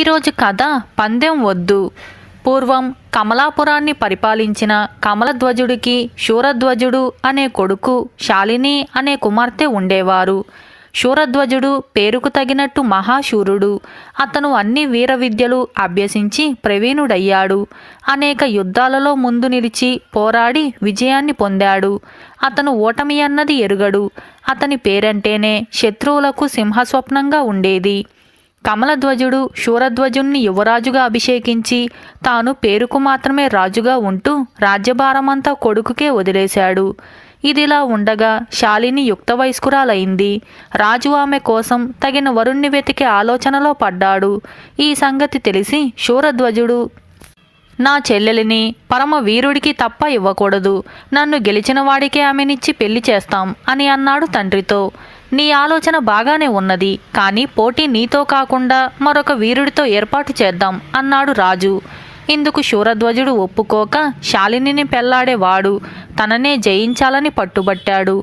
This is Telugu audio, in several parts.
ఈరోజు కథ పందెం వద్దు పూర్వం కమలాపురాన్ని పరిపాలించిన కమలధ్వజుడికి శూరధ్వజుడు అనే కొడుకు శాలిని అనే కుమార్తె ఉండేవారు శూరధ్వజుడు పేరుకు తగినట్టు మహాశూరుడు అతను అన్ని వీర విద్యలు అభ్యసించి ప్రవీణుడయ్యాడు అనేక యుద్ధాలలో ముందు నిలిచి పోరాడి విజయాన్ని పొందాడు అతను ఓటమి అన్నది ఎరుగడు అతని పేరంటేనే శత్రువులకు సింహస్వప్నంగా ఉండేది కమలధ్వజుడు శూరధ్వజుణ్ణి యువరాజుగా అభిషేకించి తాను పేరుకు మాత్రమే రాజుగా ఉంటూ రాజ్యభారమంతా కొడుకుకే వదిలేశాడు ఇదిలా ఉండగా శాలిని యుక్త వయస్కురాలైంది రాజు ఆమె కోసం తగిన వరుణ్ణి వెతికే ఆలోచనలో పడ్డాడు ఈ సంగతి తెలిసి శూరధ్వజుడు నా చెల్లెలిని పరమ వీరుడికి తప్ప ఇవ్వకూడదు నన్ను గెలిచిన వాడికే ఆమెనిచ్చి పెళ్లి చేస్తాం అని అన్నాడు తండ్రితో నీ ఆలోచన బాగానే ఉన్నది కానీ పోటీ నీతో కాకుండా మరొక వీరుడితో ఏర్పాటు చేద్దాం అన్నాడు రాజు ఇందుకు శూరధ్వజుడు ఒప్పుకోక శాలినిని పెళ్లాడేవాడు తననే జయించాలని పట్టుబట్టాడు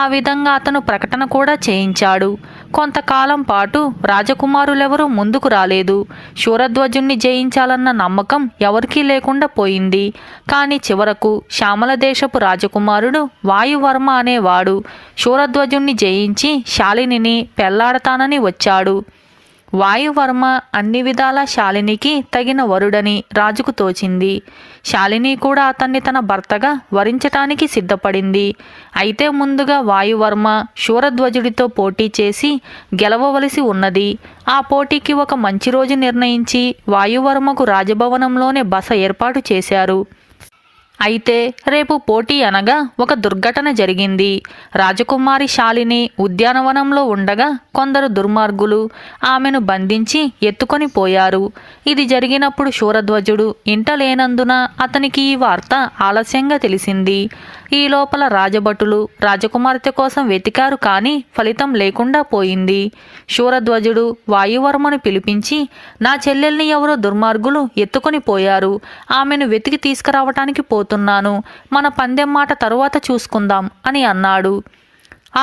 ఆ విధంగా అతను ప్రకటన కూడా చేయించాడు కొంతకాలం పాటు రాజకుమారులెవరూ ముందుకు రాలేదు శూరధ్వజుణ్ణి జయించాలన్న నమ్మకం ఎవరికీ లేకుండా పోయింది కానీ చివరకు శ్యామల దేశపు రాజకుమారుడు వాయువర్మ అనేవాడు శూరధ్వజుణ్ణి జయించి శాలినిని పెళ్లాడతానని వచ్చాడు వాయువర్మ అన్ని విధాల శాలినికి తగిన వరుడని రాజుకు తోచింది శాలిని కూడా అతన్ని తన భర్తగా వరించటానికి సిద్ధపడింది అయితే ముందుగా వాయువర్మ శూరధ్వజుడితో పోటీ చేసి గెలవవలసి ఉన్నది ఆ పోటీకి ఒక మంచి రోజు నిర్ణయించి వాయువర్మకు రాజభవనంలోనే బస ఏర్పాటు చేశారు అయితే రేపు పోటీ అనగా ఒక దుర్ఘటన జరిగింది రాజకుమారి శాలిని ఉద్యానవనంలో ఉండగా కొందరు దుర్మార్గులు ఆమెను బంధించి ఎత్తుకొని పోయారు ఇది జరిగినప్పుడు శూరధ్వజుడు ఇంట లేనందున అతనికి ఈ వార్త ఆలస్యంగా తెలిసింది ఈ లోపల రాజభటులు రాజకుమార్తె కోసం వెతికారు కాని ఫలితం లేకుండా పోయింది శూరధ్వజుడు వాయువర్మను పిలిపించి నా చెల్లెల్ని ఎవరో దుర్మార్గులు ఎత్తుకొని పోయారు ఆమెను వెతికి తీసుకురావటానికి పోతున్నాను మన పందెం మాట తరువాత చూసుకుందాం అని అన్నాడు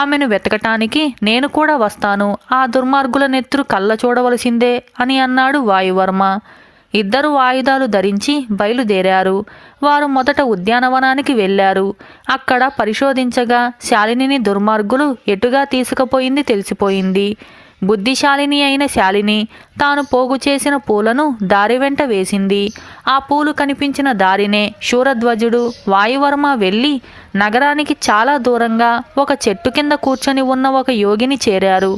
ఆమెను వెతకటానికి నేను కూడా వస్తాను ఆ దుర్మార్గుల నెత్తురు కళ్ళ చూడవలసిందే అని అన్నాడు వాయువర్మ ఇద్దరు ఆయుధాలు ధరించి బయలుదేరారు వారు మొదట ఉద్యానవనానికి వెళ్లారు అక్కడ పరిశోధించగా శాలినిని దుర్మార్గులు ఎటుగా తీసుకుపోయింది తెలిసిపోయింది బుద్ధిశాలిని అయిన శాలిని తాను పోగు చేసిన పూలను దారి వెంట వేసింది ఆ పూలు కనిపించిన దారినే శూరధ్వజుడు వాయువర్మ వెళ్ళి నగరానికి చాలా దూరంగా ఒక చెట్టు కింద కూర్చొని ఉన్న ఒక యోగిని చేరారు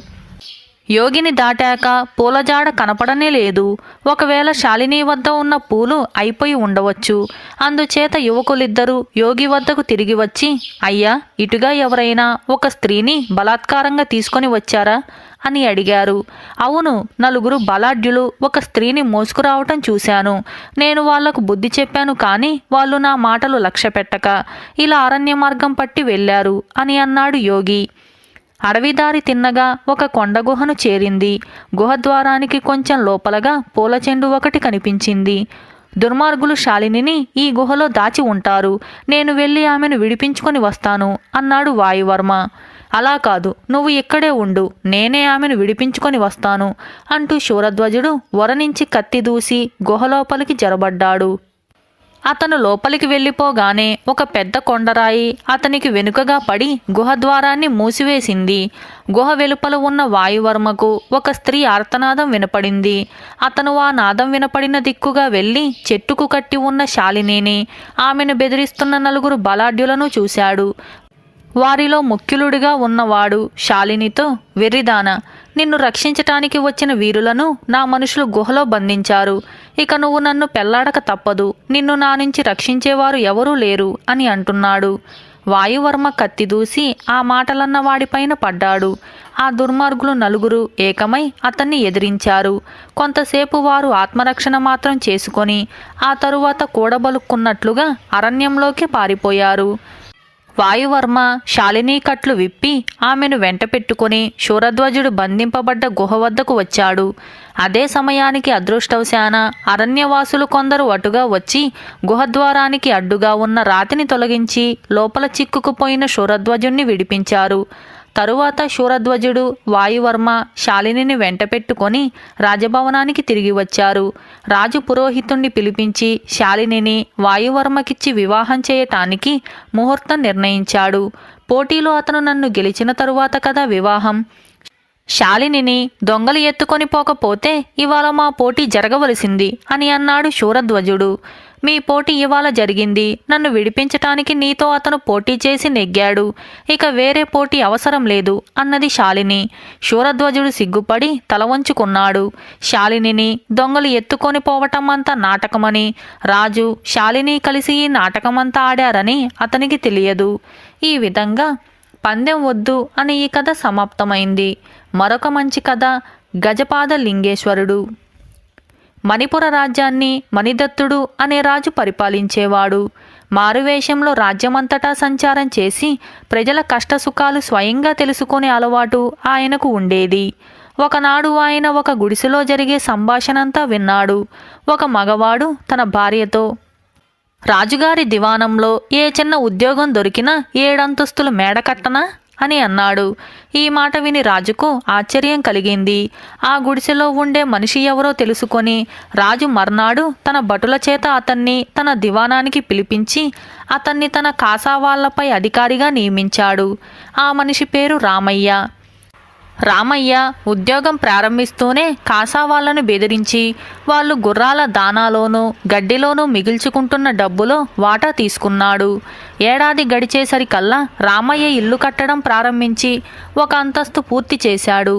యోగిని దాటాక పూలజాడ కనపడనే లేదు ఒకవేళ శాలిని వద్ద ఉన్న పూలు అయిపోయి ఉండవచ్చు అందుచేత యువకులిద్దరూ యోగి వద్దకు తిరిగి వచ్చి అయ్యా ఇటుగా ఎవరైనా ఒక స్త్రీని బలాత్కారంగా తీసుకొని వచ్చారా అని అడిగారు అవును నలుగురు బలాఢ్యులు ఒక స్త్రీని మోసుకురావటం చూశాను నేను వాళ్లకు బుద్ధి చెప్పాను కానీ వాళ్ళు నా మాటలు లక్ష్యపెట్టక ఇలా అరణ్య మార్గం పట్టి వెళ్లారు అని అన్నాడు యోగి అడవిదారి తిన్నగా ఒక కొండ గుహను చేరింది గుహద్వారానికి కొంచెం లోపలగా పూల చెండు ఒకటి కనిపించింది దుర్మార్గులు శాలినిని ఈ గుహలో దాచి ఉంటారు నేను వెళ్ళి ఆమెను విడిపించుకొని వస్తాను అన్నాడు వాయువర్మ అలా కాదు నువ్వు ఇక్కడే ఉండు నేనే ఆమెను విడిపించుకొని వస్తాను అంటూ శూరధ్వజుడు వరనించి కత్తి దూసి గుహలోపలికి జరబడ్డాడు అతను లోపలికి వెళ్ళిపోగానే ఒక పెద్ద కొండరాయి అతనికి వెనుకగా పడి గుహ ద్వారాన్ని మూసివేసింది గుహ వెలుపల ఉన్న వాయువర్మకు ఒక స్త్రీ ఆర్తనాదం వినపడింది అతను ఆ నాదం వినపడిన దిక్కుగా వెళ్ళి చెట్టుకు కట్టి ఉన్న శాలినేని ఆమెను బెదిరిస్తున్న నలుగురు బలాఢ్యులను చూశాడు వారిలో ముఖ్యులుడిగా ఉన్నవాడు శాలినితో వెర్రిదాన నిన్ను రక్షించటానికి వచ్చిన వీరులను నా మనుషులు గుహలో బంధించారు ఇక నువ్వు నన్ను పెళ్లాడక తప్పదు నిన్ను నా నుంచి రక్షించేవారు ఎవరూ లేరు అని అంటున్నాడు వాయువర్మ కత్తి దూసి ఆ మాటలన్న వాడిపైన పడ్డాడు ఆ దుర్మార్గులు నలుగురు ఏకమై అతన్ని ఎదిరించారు కొంతసేపు వారు ఆత్మరక్షణ మాత్రం చేసుకొని ఆ తరువాత కూడబలుక్కున్నట్లుగా అరణ్యంలోకి పారిపోయారు వాయువర్మ శాలినీకట్లు విప్పి ఆమెను వెంట పెట్టుకుని శూరధ్వజుడు బంధింపబడ్డ గుహ వద్దకు వచ్చాడు అదే సమయానికి అదృష్టవశాన అరణ్యవాసులు కొందరు అటుగా వచ్చి గుహద్వారానికి అడ్డుగా ఉన్న రాతిని తొలగించి లోపల చిక్కుకుపోయిన శూరధ్వజుణ్ణి విడిపించారు తరువాత శూరధ్వజుడు వాయువర్మ శాలినిని వెంటపెట్టుకొని రాజభవనానికి తిరిగి వచ్చారు రాజు పురోహితుణ్ణి పిలిపించి శాలినిని వాయువర్మకిచ్చి వివాహం చేయటానికి ముహూర్తం నిర్ణయించాడు పోటీలో అతను నన్ను గెలిచిన తరువాత కదా వివాహం శాలినిని దొంగలు ఎత్తుకొని పోకపోతే ఇవాళ మా పోటీ జరగవలసింది అని అన్నాడు శూరధ్వజుడు మీ పోటీ ఇవాళ జరిగింది నన్ను విడిపించటానికి నీతో అతను పోటీ చేసి నెగ్గాడు ఇక వేరే పోటీ అవసరం లేదు అన్నది శాలిని శూరధ్వజుడు సిగ్గుపడి తల వంచుకున్నాడు శాలినిని దొంగలు ఎత్తుకొని పోవటం అంతా నాటకమని రాజు శాలిని కలిసి ఈ నాటకమంతా ఆడారని అతనికి తెలియదు ఈ విధంగా పందెం వద్దు అని ఈ కథ సమాప్తమైంది మరొక మంచి కథ గజపాద లింగేశ్వరుడు మణిపుర రాజ్యాన్ని మణిదత్తుడు అనే రాజు పరిపాలించేవాడు మారువేషంలో రాజ్యమంతటా సంచారం చేసి ప్రజల కష్టసుఖాలు స్వయంగా తెలుసుకునే అలవాటు ఆయనకు ఉండేది ఒకనాడు ఆయన ఒక గుడిసెలో జరిగే సంభాషణంతా విన్నాడు ఒక మగవాడు తన భార్యతో రాజుగారి దివాణంలో ఏ చిన్న ఉద్యోగం దొరికినా ఏడంతస్తులు మేడకట్టనా అని అన్నాడు ఈ మాట విని రాజుకు ఆశ్చర్యం కలిగింది ఆ గుడిసెలో ఉండే మనిషి ఎవరో తెలుసుకొని రాజు మర్నాడు తన భటుల చేత అతన్ని తన దివానానికి పిలిపించి అతన్ని తన కాసావాళ్లపై అధికారిగా నియమించాడు ఆ మనిషి పేరు రామయ్య రామయ్య ఉద్యోగం ప్రారంభిస్తూనే కాసావాళ్లను బెదిరించి వాళ్ళు గుర్రాల దానాలోనూ గడ్డిలోనూ మిగిల్చుకుంటున్న డబ్బులో వాటా తీసుకున్నాడు ఏడాది గడిచేసరికల్లా రామయ్య ఇల్లు కట్టడం ప్రారంభించి ఒక అంతస్తు పూర్తి చేశాడు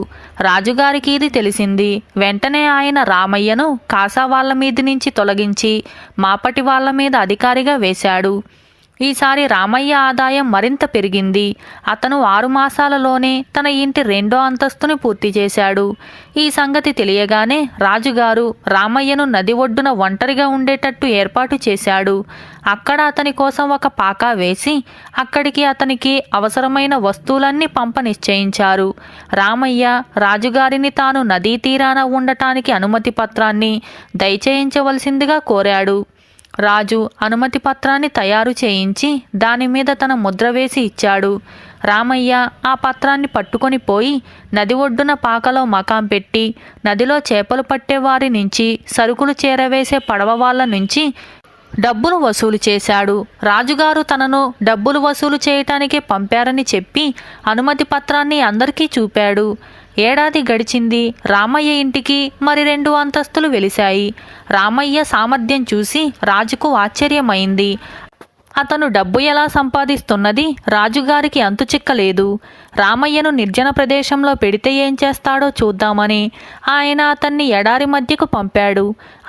రాజుగారికి ఇది తెలిసింది వెంటనే ఆయన రామయ్యను కాసావాళ్ల మీది నుంచి తొలగించి మాపటి వాళ్ళ మీద అధికారిగా వేశాడు ఈసారి రామయ్య ఆదాయం మరింత పెరిగింది అతను ఆరు మాసాలలోనే తన ఇంటి రెండో అంతస్తుని పూర్తి చేశాడు ఈ సంగతి తెలియగానే రాజుగారు రామయ్యను నది ఒడ్డున ఒంటరిగా ఉండేటట్టు ఏర్పాటు చేశాడు అక్కడ అతని కోసం ఒక పాకా వేసి అక్కడికి అతనికి అవసరమైన వస్తువులన్నీ పంప నిశ్చయించారు రామయ్య రాజుగారిని తాను నదీ తీరాన ఉండటానికి అనుమతి పత్రాన్ని దయచేయించవలసిందిగా కోరాడు రాజు అనుమతి పత్రాన్ని తయారు చేయించి దానిమీద తన ముద్ర వేసి ఇచ్చాడు రామయ్య ఆ పత్రాన్ని పట్టుకొని పోయి నది ఒడ్డున పాకలో మకాం పెట్టి నదిలో చేపలు పట్టేవారి నుంచి సరుకులు చేరవేసే పడవ వాళ్ళ నుంచి డబ్బులు వసూలు చేశాడు రాజుగారు తనను డబ్బులు వసూలు చేయటానికి పంపారని చెప్పి అనుమతి పత్రాన్ని అందరికీ చూపాడు ఏడాది గడిచింది రామయ్య ఇంటికి మరి రెండు అంతస్తులు వెలిశాయి రామయ్య సామర్థ్యం చూసి రాజుకు ఆశ్చర్యమైంది అతను డబ్బు ఎలా సంపాదిస్తున్నది రాజుగారికి చిక్కలేదు రామయ్యను నిర్జన ప్రదేశంలో పెడితే ఏం చేస్తాడో చూద్దామని ఆయన అతన్ని ఎడారి మధ్యకు పంపాడు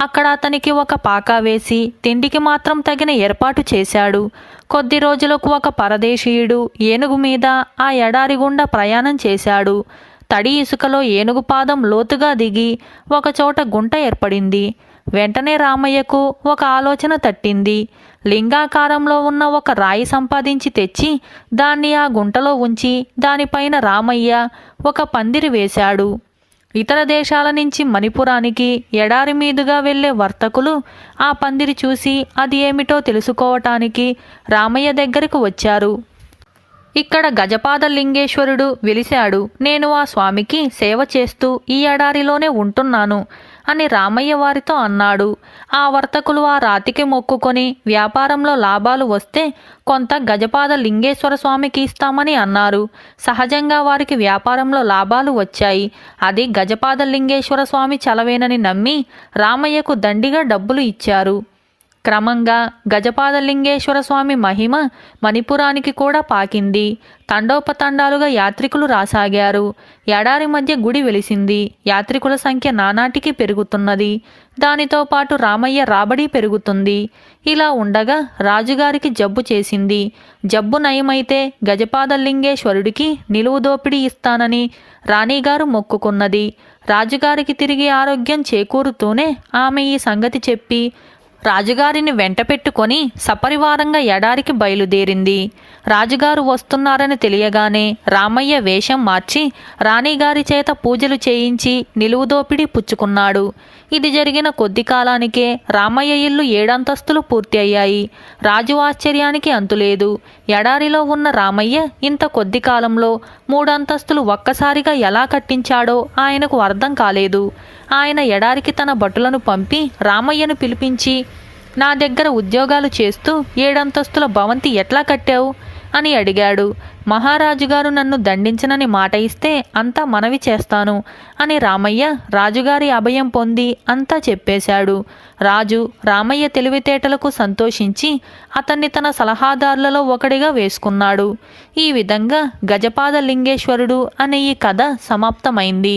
అక్కడ అతనికి ఒక పాకా వేసి తిండికి మాత్రం తగిన ఏర్పాటు చేశాడు కొద్ది రోజులకు ఒక పరదేశీయుడు ఏనుగు మీద ఆ ఎడారి గుండా ప్రయాణం చేశాడు తడి ఇసుకలో ఏనుగు పాదం లోతుగా దిగి ఒకచోట గుంట ఏర్పడింది వెంటనే రామయ్యకు ఒక ఆలోచన తట్టింది లింగాకారంలో ఉన్న ఒక రాయి సంపాదించి తెచ్చి దాన్ని ఆ గుంటలో ఉంచి దానిపైన రామయ్య ఒక పందిరి వేశాడు ఇతర దేశాల నుంచి మణిపురానికి ఎడారి మీదుగా వెళ్లే వర్తకులు ఆ పందిరి చూసి అది ఏమిటో తెలుసుకోవటానికి రామయ్య దగ్గరకు వచ్చారు ఇక్కడ గజపాదలింగేశ్వరుడు విలిశాడు నేను ఆ స్వామికి సేవ చేస్తూ ఈ ఎడారిలోనే ఉంటున్నాను అని రామయ్య వారితో అన్నాడు ఆ వర్తకులు ఆ రాతికి మొక్కుకొని వ్యాపారంలో లాభాలు వస్తే కొంత గజపాద లింగేశ్వర స్వామికి ఇస్తామని అన్నారు సహజంగా వారికి వ్యాపారంలో లాభాలు వచ్చాయి అది గజపాద లింగేశ్వర స్వామి చలవేనని నమ్మి రామయ్యకు దండిగా డబ్బులు ఇచ్చారు క్రమంగా గజపాదలింగేశ్వర స్వామి మహిమ మణిపురానికి కూడా పాకింది తండోపతండాలుగా యాత్రికులు రాసాగారు ఎడారి మధ్య గుడి వెలిసింది యాత్రికుల సంఖ్య నానాటికి పెరుగుతున్నది దానితో పాటు రామయ్య రాబడి పెరుగుతుంది ఇలా ఉండగా రాజుగారికి జబ్బు చేసింది జబ్బు నయమైతే గజపాదలింగేశ్వరుడికి నిలువు దోపిడీ ఇస్తానని రాణిగారు మొక్కుకున్నది రాజుగారికి తిరిగి ఆరోగ్యం చేకూరుతూనే ఆమె ఈ సంగతి చెప్పి రాజుగారిని వెంట పెట్టుకొని సపరివారంగా ఎడారికి బయలుదేరింది రాజుగారు వస్తున్నారని తెలియగానే రామయ్య వేషం మార్చి రాణిగారి చేత పూజలు చేయించి నిలువుదోపిడి పుచ్చుకున్నాడు ఇది జరిగిన కొద్ది కాలానికే రామయ్య ఇల్లు ఏడంతస్తులు పూర్తి అయ్యాయి రాజు ఆశ్చర్యానికి అంతులేదు ఎడారిలో ఉన్న రామయ్య ఇంత కొద్ది కాలంలో మూడంతస్తులు ఒక్కసారిగా ఎలా కట్టించాడో ఆయనకు అర్థం కాలేదు ఆయన ఎడారికి తన భటులను పంపి రామయ్యను పిలిపించి నా దగ్గర ఉద్యోగాలు చేస్తూ ఏడంతస్తుల భవంతి ఎట్లా కట్టావు అని అడిగాడు మహారాజుగారు నన్ను దండించనని మాట ఇస్తే అంతా మనవి చేస్తాను అని రామయ్య రాజుగారి అభయం పొంది అంతా చెప్పేశాడు రాజు రామయ్య తెలివితేటలకు సంతోషించి అతన్ని తన సలహాదారులలో ఒకడిగా వేసుకున్నాడు ఈ విధంగా గజపాద లింగేశ్వరుడు అనే ఈ కథ సమాప్తమైంది